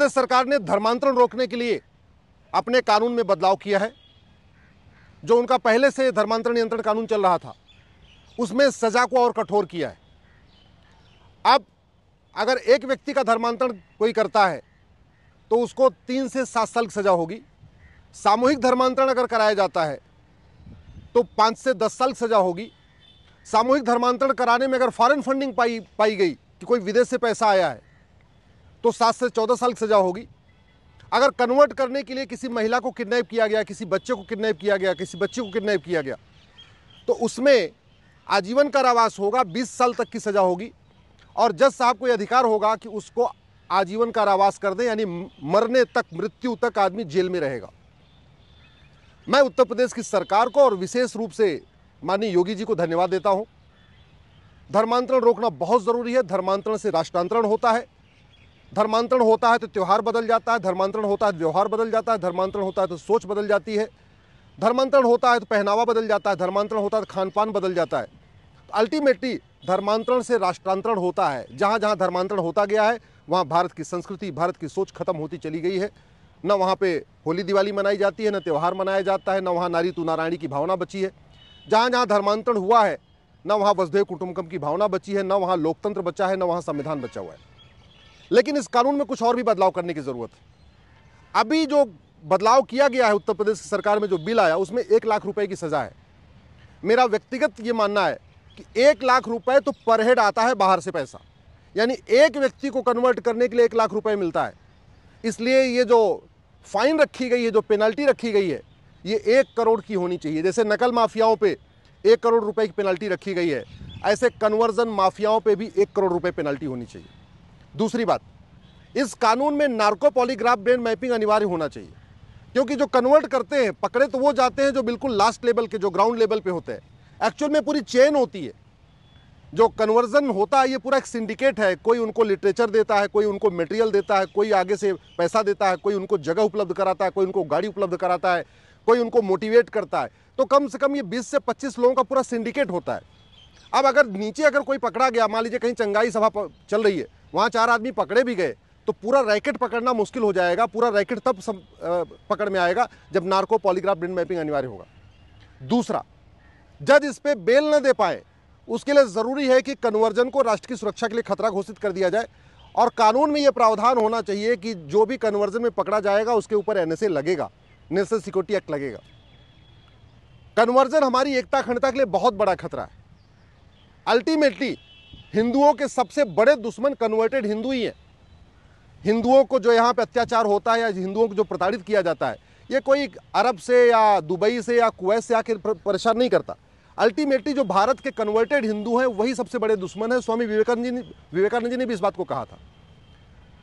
प्रदेश सरकार ने धर्मांतरण रोकने के लिए अपने कानून में बदलाव किया है जो उनका पहले से धर्मांतरण नियंत्रण कानून चल रहा था उसमें सजा को और कठोर किया है अब अगर एक व्यक्ति का धर्मांतरण कोई करता है तो उसको तीन से सात साल की सज़ा होगी सामूहिक धर्मांतरण अगर कराया जाता है तो पाँच से दस साल की सज़ा होगी सामूहिक धर्मांतरण कराने में अगर फॉरेन फंडिंग पाई पाई गई कि कोई विदेश से पैसा आया है तो सात से चौदह साल की सज़ा होगी अगर कन्वर्ट करने के लिए किसी महिला को किडनैप किया गया किसी बच्चे को किडनैप किया गया किसी बच्चे को किडनैप किया गया तो उसमें आजीवन कारावास होगा बीस साल तक की सज़ा होगी और जज साहब को यह अधिकार होगा कि उसको आजीवन कारावास कर दें यानी मरने तक मृत्यु तक आदमी जेल में रहेगा मैं उत्तर प्रदेश की सरकार को और विशेष रूप से माननीय योगी जी को धन्यवाद देता हूँ धर्मांतरण रोकना बहुत ज़रूरी है धर्मांतरण से राष्ट्रांतरण होता है धर्मांतरण होता है तो त्यौहार बदल जाता है धर्मांतरण होता है तो व्यवहार बदल जाता है धर्मांतरण होता है तो सोच बदल जाती है धर्मांतरण होता है तो पहनावा बदल जाता है धर्मांतरण होता है तो खान पान बदल जाता है तो अल्टीमेटली धर्मांतरण से राष्ट्रांतरण होता है जहाँ जहाँ धर्मांतरण होता गया है वहाँ भारत की संस्कृति भारत की सोच खत्म होती चली गई है न वहाँ पे होली दिवाली मनाई जाती है न त्यौहार मनाया जाता है न वहाँ नारी तू नारायणी की भावना बची है जहाँ जहाँ धर्मांतरण हुआ है न वहाँ वसुदेव कुटुम्बकम की भावना बची है न वहाँ लोकतंत्र बचा है न वहाँ संविधान बचा हुआ है लेकिन इस कानून में कुछ और भी बदलाव करने की ज़रूरत है अभी जो बदलाव किया गया है उत्तर प्रदेश सरकार में जो बिल आया उसमें एक लाख रुपए की सज़ा है मेरा व्यक्तिगत ये मानना है कि एक लाख रुपए तो पर हेड आता है बाहर से पैसा यानी एक व्यक्ति को कन्वर्ट करने के लिए एक लाख रुपए मिलता है इसलिए ये जो फाइन रखी गई है जो पेनल्टी रखी गई है ये एक करोड़ की होनी चाहिए जैसे नकल माफियाओं पर एक करोड़ रुपए की पेनल्टी रखी गई है ऐसे कन्वर्जन माफियाओं पर भी एक करोड़ रुपये पेनल्टी होनी चाहिए दूसरी बात इस कानून में नार्को पॉलीग्राफ ब्रेन मैपिंग अनिवार्य होना चाहिए क्योंकि जो कन्वर्ट करते हैं पकड़े तो वो जाते हैं जो बिल्कुल लास्ट लेवल के जो ग्राउंड लेवल पे होते हैं एक्चुअल में पूरी चेन होती है जो कन्वर्जन होता है ये पूरा एक सिंडिकेट है कोई उनको लिटरेचर देता है कोई उनको मटेरियल देता है कोई आगे से पैसा देता है कोई उनको जगह उपलब्ध कराता है कोई उनको गाड़ी उपलब्ध कराता है कोई उनको मोटिवेट करता है तो कम से कम ये 20 से 25 लोगों का पूरा सिंडिकेट होता है अब अगर नीचे अगर कोई पकड़ा गया मान लीजिए कहीं चंगाई सभा चल रही है वहाँ चार आदमी पकड़े भी गए तो पूरा रैकेट पकड़ना मुश्किल हो जाएगा पूरा रैकेट तब सब पकड़ में आएगा जब नार्को पॉलीग्राफ ब्रिंड मैपिंग अनिवार्य होगा दूसरा जज इस पर बेल न दे पाए उसके लिए ज़रूरी है कि कन्वर्जन को राष्ट्र की सुरक्षा के लिए खतरा घोषित कर दिया जाए और कानून में ये प्रावधान होना चाहिए कि जो भी कन्वर्जन में पकड़ा जाएगा उसके ऊपर एन लगेगा नेशनल सिक्योरिटी एक्ट लगेगा कन्वर्जन हमारी एकता अखंडता के लिए बहुत बड़ा खतरा है अल्टीमेटली हिंदुओं के सबसे बड़े दुश्मन कन्वर्टेड हिंदू ही हैं हिंदुओं को जो यहाँ पे अत्याचार होता है या हिंदुओं को जो प्रताड़ित किया जाता है ये कोई अरब से या दुबई से या कुवैत से आकर परेशान नहीं करता अल्टीमेटली जो भारत के कन्वर्टेड हिंदू हैं वही सबसे बड़े दुश्मन हैं स्वामी विवेकानंद जी ने विवेकानंद जी ने भी इस बात को कहा था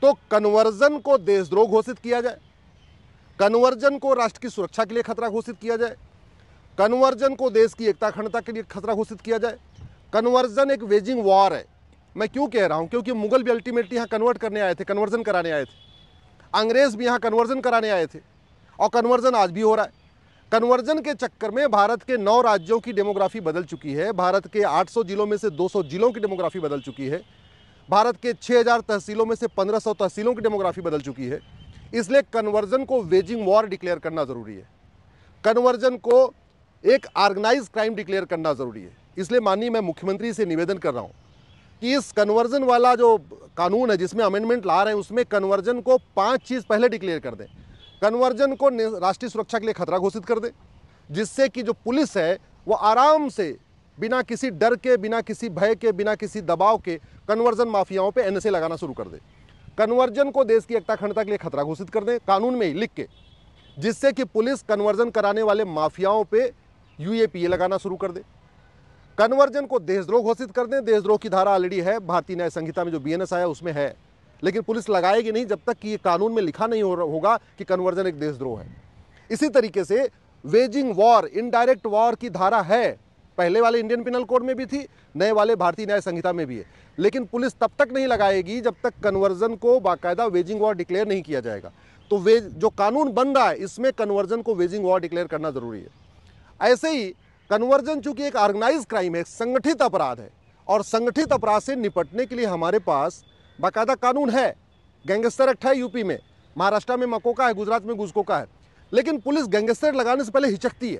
तो कन्वर्जन को देशद्रोह घोषित किया जाए कन्वर्जन को राष्ट्र की सुरक्षा के लिए खतरा घोषित किया जाए कन्वर्जन को देश की एकता अखंडता के लिए खतरा घोषित किया जाए कन्वर्जन एक वेजिंग वॉर है मैं क्यों कह रहा हूँ क्योंकि मुगल भी अल्टीमेटली यहाँ कन्वर्ट करने आए थे कन्वर्जन कराने आए थे अंग्रेज़ भी यहाँ कन्वर्जन कराने आए थे और कन्वर्जन आज भी हो रहा है कन्वर्जन के चक्कर में भारत के नौ राज्यों की डेमोग्राफी बदल चुकी है भारत के 800 जिलों में से 200 जिलों की डेमोग्राफी बदल चुकी है भारत के 6000 तहसीलों में से 1500 तहसीलों की डेमोग्राफी बदल चुकी है इसलिए कन्वर्जन को वेजिंग वॉर डिक्लेयर करना ज़रूरी है कन्वर्जन को एक ऑर्गेनाइज क्राइम डिक्लेयर करना ज़रूरी है इसलिए माननीय मैं मुख्यमंत्री से निवेदन कर रहा हूँ कि इस कन्वर्जन वाला जो कानून है जिसमें अमेंडमेंट ला रहे हैं उसमें कन्वर्जन को पांच चीज़ पहले डिक्लेयर कर दें कन्वर्जन को राष्ट्रीय सुरक्षा के लिए खतरा घोषित कर दें जिससे कि जो पुलिस है वो आराम से बिना किसी डर के बिना किसी भय के बिना किसी दबाव के कन्वर्जन माफियाओं पे एनएसए लगाना शुरू कर दे कन्वर्जन को देश की एकता खंडता के लिए खतरा घोषित कर दें कानून में ही लिख के जिससे कि पुलिस कन्वर्जन कराने वाले माफियाओं पे यूएपीए लगाना शुरू कर दे कन्वर्जन को देशद्रोह घोषित कर दें देशद्रोह की धारा ऑलरेडी है भारतीय न्याय संहिता में जो बी आया उसमें है लेकिन पुलिस लगाएगी नहीं जब तक कि ये कानून में लिखा नहीं हो होगा कि कन्वर्जन एक देशद्रोह है इसी तरीके से वेजिंग वॉर इनडायरेक्ट वॉर की धारा है पहले वाले इंडियन पिनल कोड में भी थी नए वाले भारतीय न्याय संहिता में भी है लेकिन पुलिस तब तक नहीं लगाएगी जब तक कन्वर्जन को बाकायदा वेजिंग वॉर डिक्लेयर नहीं किया जाएगा तो वे जो कानून बन रहा है इसमें कन्वर्जन को वेजिंग वॉर डिक्लेयर करना ज़रूरी है ऐसे ही कन्वर्जन चूंकि एक ऑर्गेनाइज क्राइम है संगठित अपराध है और संगठित अपराध से निपटने के लिए हमारे पास बाकायदा कानून है गैंगस्टर एक्ट है यूपी में महाराष्ट्र में मकोका है गुजरात में गुजकोका है लेकिन पुलिस गैंगस्टर लगाने से पहले हिचकती है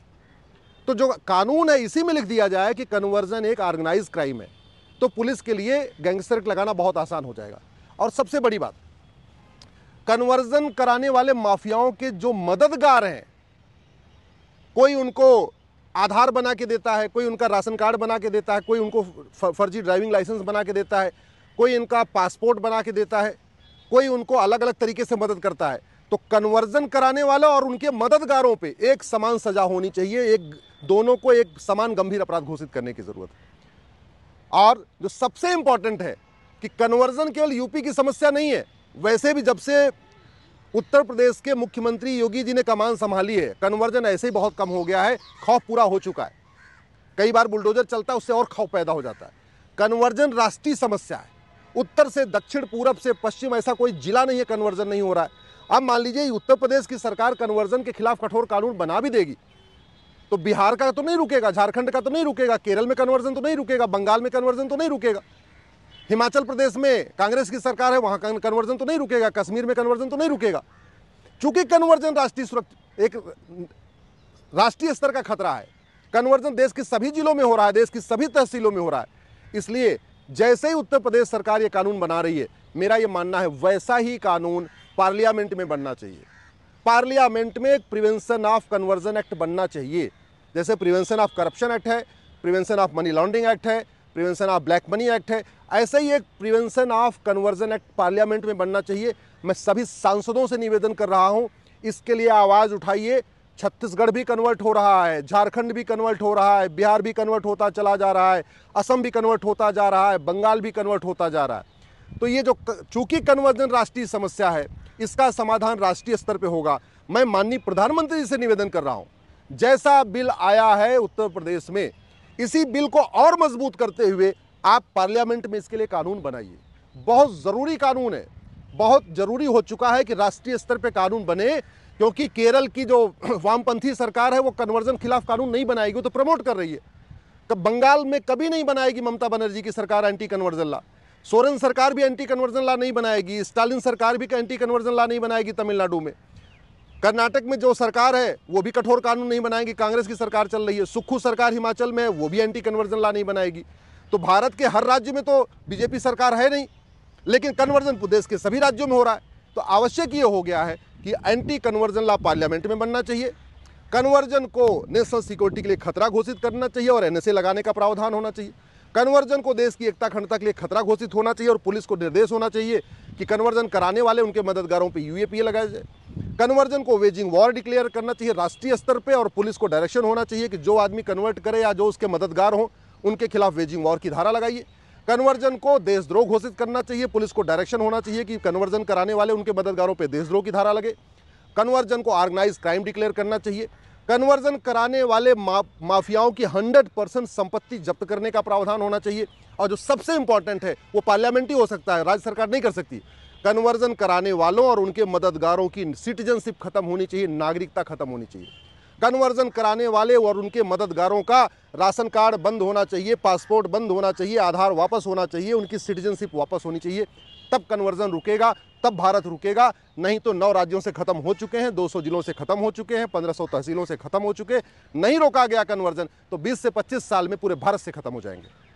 तो जो कानून है इसी में लिख दिया जाए कि कन्वर्जन एक ऑर्गेनाइज क्राइम है तो पुलिस के लिए गैंगस्टर लगाना बहुत आसान हो जाएगा और सबसे बड़ी बात कन्वर्जन कराने वाले माफियाओं के जो मददगार हैं कोई उनको आधार बना के देता है कोई उनका राशन कार्ड बना के देता है कोई उनको फर्जी ड्राइविंग लाइसेंस बना के देता है कोई इनका पासपोर्ट बना के देता है कोई उनको अलग अलग तरीके से मदद करता है तो कन्वर्जन कराने वाले और उनके मददगारों पे एक समान सजा होनी चाहिए एक दोनों को एक समान गंभीर अपराध घोषित करने की ज़रूरत है और जो सबसे इंपॉर्टेंट है कि कन्वर्जन केवल यूपी की समस्या नहीं है वैसे भी जब से उत्तर प्रदेश के मुख्यमंत्री योगी जी ने कमान संभाली है कन्वर्जन ऐसे ही बहुत कम हो गया है खौफ पूरा हो चुका है कई बार बुलडोजर चलता है उससे और खौफ पैदा हो जाता है कन्वर्जन राष्ट्रीय समस्या है उत्तर से दक्षिण पूरब से पश्चिम ऐसा कोई जिला नहीं है कन्वर्जन नहीं हो रहा है अब मान लीजिए उत्तर प्रदेश की सरकार कन्वर्जन के खिलाफ कठोर कानून बना भी देगी तो बिहार का तो नहीं रुकेगा झारखंड का तो नहीं रुकेगा केरल में कन्वर्जन तो नहीं रुकेगा बंगाल में कन्वर्जन तो नहीं रुकेगा हिमाचल प्रदेश में कांग्रेस की सरकार है वहाँ कन्वर्जन तो नहीं रुकेगा कश्मीर में कन्वर्जन तो नहीं रुकेगा चूंकि कन्वर्जन राष्ट्रीय सुरक्षा एक राष्ट्रीय स्तर का खतरा है कन्वर्जन देश के सभी जिलों में हो रहा है देश की सभी तहसीलों में हो रहा है इसलिए जैसे ही उत्तर प्रदेश सरकार ये कानून बना रही है मेरा ये मानना है वैसा ही कानून पार्लियामेंट में बनना चाहिए पार्लियामेंट में एक प्रिवेंशन ऑफ कन्वर्जन एक्ट बनना चाहिए जैसे प्रिवेंशन ऑफ करप्शन एक्ट है prevention of money laundering act है prevention of black money act है ऐसे ही एक prevention of conversion act parliament में बनना चाहिए मैं सभी सांसदों से निवेदन कर रहा हूँ इसके लिए आवाज़ उठाइए छत्तीसगढ़ भी कन्वर्ट हो रहा है झारखंड भी कन्वर्ट हो रहा है बिहार भी कन्वर्ट होता चला जा रहा है असम भी कन्वर्ट होता जा रहा है बंगाल भी कन्वर्ट होता जा रहा है तो ये जो चूंकि कन्वर्जन राष्ट्रीय समस्या है इसका समाधान राष्ट्रीय स्तर पर होगा मैं माननीय प्रधानमंत्री जी से निवेदन कर रहा हूँ जैसा बिल आया है उत्तर प्रदेश में इसी बिल को और मजबूत करते हुए आप पार्लियामेंट में इसके लिए कानून बनाइए बहुत ज़रूरी कानून है बहुत ज़रूरी हो चुका है कि राष्ट्रीय स्तर पर कानून बने क्योंकि केरल की जो वामपंथी सरकार है वो कन्वर्जन खिलाफ कानून नहीं बनाएगी तो प्रमोट कर रही है कब बंगाल में कभी नहीं बनाएगी ममता बनर्जी की सरकार एंटी कन्वर्जन ला सोरेन सरकार भी एंटी कन्वर्जन लॉ नहीं बनाएगी स्टालिन सरकार भी एंटी कन्वर्जन लॉ नहीं बनाएगी तमिलनाडु में कर्नाटक में जो सरकार है वो भी कठोर कानून नहीं बनाएगी कांग्रेस की सरकार चल रही है सुक्खू सरकार हिमाचल में है वो भी एंटी कन्वर्जन ला नहीं बनाएगी तो भारत के हर राज्य में तो बीजेपी सरकार है नहीं लेकिन कन्वर्जन प्रदेश के सभी राज्यों में हो रहा है तो आवश्यक ये हो गया है कि एंटी कन्वर्जन ला पार्लियामेंट में बनना चाहिए कन्वर्जन को नेशनल सिक्योरिटी के लिए खतरा घोषित करना चाहिए और एनएसए लगाने का प्रावधान होना चाहिए कन्वर्जन को देश की एकता खंडता के लिए खतरा घोषित होना चाहिए और पुलिस को निर्देश होना चाहिए कि कन्वर्जन कराने वाले उनके मददगारों पर यूएपीए लगाया जाए कन्वर्जन को वेजिंग वॉर डिक्लेयर करना चाहिए राष्ट्रीय स्तर पर और पुलिस को डायरेक्शन होना चाहिए कि जो आदमी कन्वर्ट करे या जो उसके मददगार हों उनके खिलाफ वेजिंग वॉर की धारा लगाइए कन्वर्जन को देशद्रोह घोषित करना चाहिए पुलिस को डायरेक्शन होना चाहिए कि कन्वर्जन कराने वाले उनके मददगारों पर देशद्रोह की धारा लगे कन्वर्जन को ऑर्गेनाइज क्राइम डिक्लेयर करना चाहिए कन्वर्जन कराने वाले मा, माफियाओं की 100 परसेंट संपत्ति जब्त करने का प्रावधान होना चाहिए और जो सबसे इंपॉर्टेंट है वो पार्लियामेंट ही हो सकता है राज्य सरकार नहीं कर सकती कन्वर्जन कराने वालों और उनके मददगारों की सिटीजनशिप खत्म होनी चाहिए नागरिकता खत्म होनी चाहिए कन्वर्जन कराने वाले और उनके मददगारों का राशन कार्ड बंद होना चाहिए पासपोर्ट बंद होना चाहिए आधार वापस होना चाहिए उनकी सिटीजनशिप वापस होनी चाहिए तब कन्वर्जन रुकेगा तब भारत रुकेगा नहीं तो नौ राज्यों से खत्म हो चुके हैं 200 जिलों से खत्म हो चुके हैं 1500 तहसीलों से खत्म हो चुके नहीं रोका गया कन्वर्जन तो 20 से 25 साल में पूरे भारत से खत्म हो जाएंगे